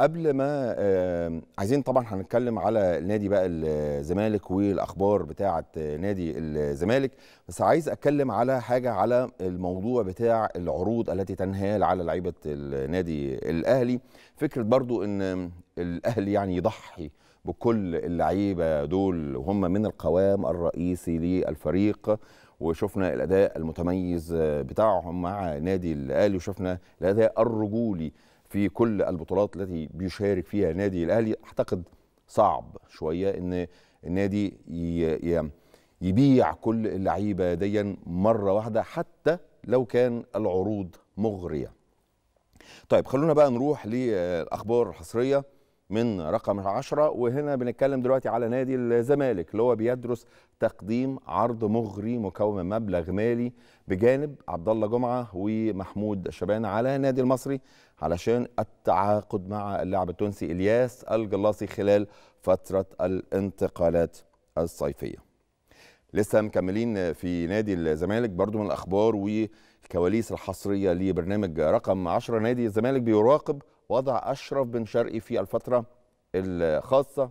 قبل ما عايزين طبعا هنتكلم على نادي بقى الزمالك والاخبار بتاعه نادي الزمالك بس عايز اتكلم على حاجه على الموضوع بتاع العروض التي تنهال على لعيبه النادي الاهلي فكره برضو ان الاهلي يعني يضحي بكل اللعيبه دول وهم من القوام الرئيسي للفريق وشفنا الاداء المتميز بتاعهم مع نادي الاهلي وشفنا الاداء الرجولي في كل البطولات التي بيشارك فيها نادي الاهلي اعتقد صعب شويه ان النادي يبيع كل اللعيبه ديا مره واحده حتى لو كان العروض مغريه. طيب خلونا بقى نروح للاخبار الحصريه من رقم 10 وهنا بنتكلم دلوقتي على نادي الزمالك اللي هو بيدرس تقديم عرض مغري مكون من مبلغ مالي بجانب عبد الله جمعه ومحمود شبان على النادي المصري علشان التعاقد مع اللاعب التونسي الياس الجلاصي خلال فتره الانتقالات الصيفيه. لسه مكملين في نادي الزمالك برضو من الاخبار والكواليس الحصريه لبرنامج رقم 10 نادي الزمالك بيراقب وضع أشرف بن شرقي في الفترة الخاصة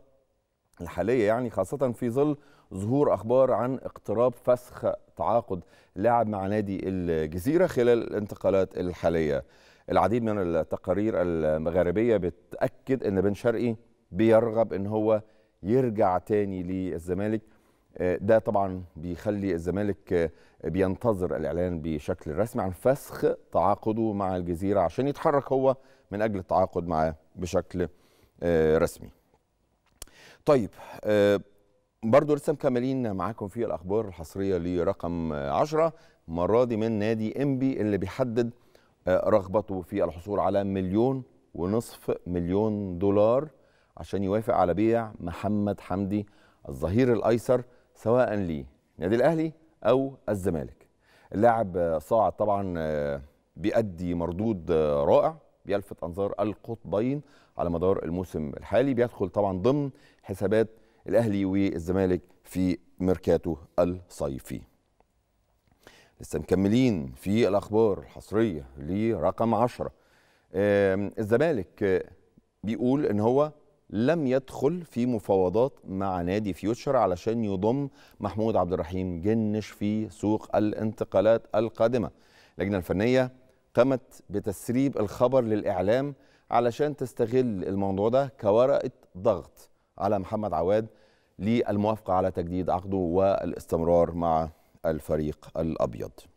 الحالية يعني خاصة في ظل ظهور أخبار عن اقتراب فسخ تعاقد لاعب مع نادي الجزيرة خلال الانتقالات الحالية العديد من التقارير المغاربية بتأكد أن بن شرقي بيرغب أن هو يرجع تاني للزمالك آه، ده طبعا بيخلي الزمالك آه، بينتظر الاعلان بشكل رسمي عن فسخ تعاقده مع الجزيره عشان يتحرك هو من اجل التعاقد معاه بشكل آه، رسمي. طيب برضو لسه مكملين معاكم في الاخبار الحصريه لرقم 10 المره دي من نادي انبي اللي بيحدد رغبته في الحصول على مليون ونصف مليون دولار عشان يوافق على بيع محمد حمدي الظهير الايسر سواء للنادي الاهلي او الزمالك اللاعب صاعد طبعا آه، بيأدي مردود آه، رائع بيلفت انظار القطبين على مدار الموسم الحالي بيدخل طبعا ضمن حسابات الاهلي والزمالك في ميركاتو الصيفي لسه مكملين في الاخبار الحصريه لرقم 10 الزمالك آه، بيقول ان هو لم يدخل في مفاوضات مع نادي فيوتشر علشان يضم محمود عبد الرحيم جنش في سوق الانتقالات القادمة اللجنة الفنية قامت بتسريب الخبر للإعلام علشان تستغل الموضوع ده كورقة ضغط على محمد عواد للموافقة على تجديد عقده والاستمرار مع الفريق الأبيض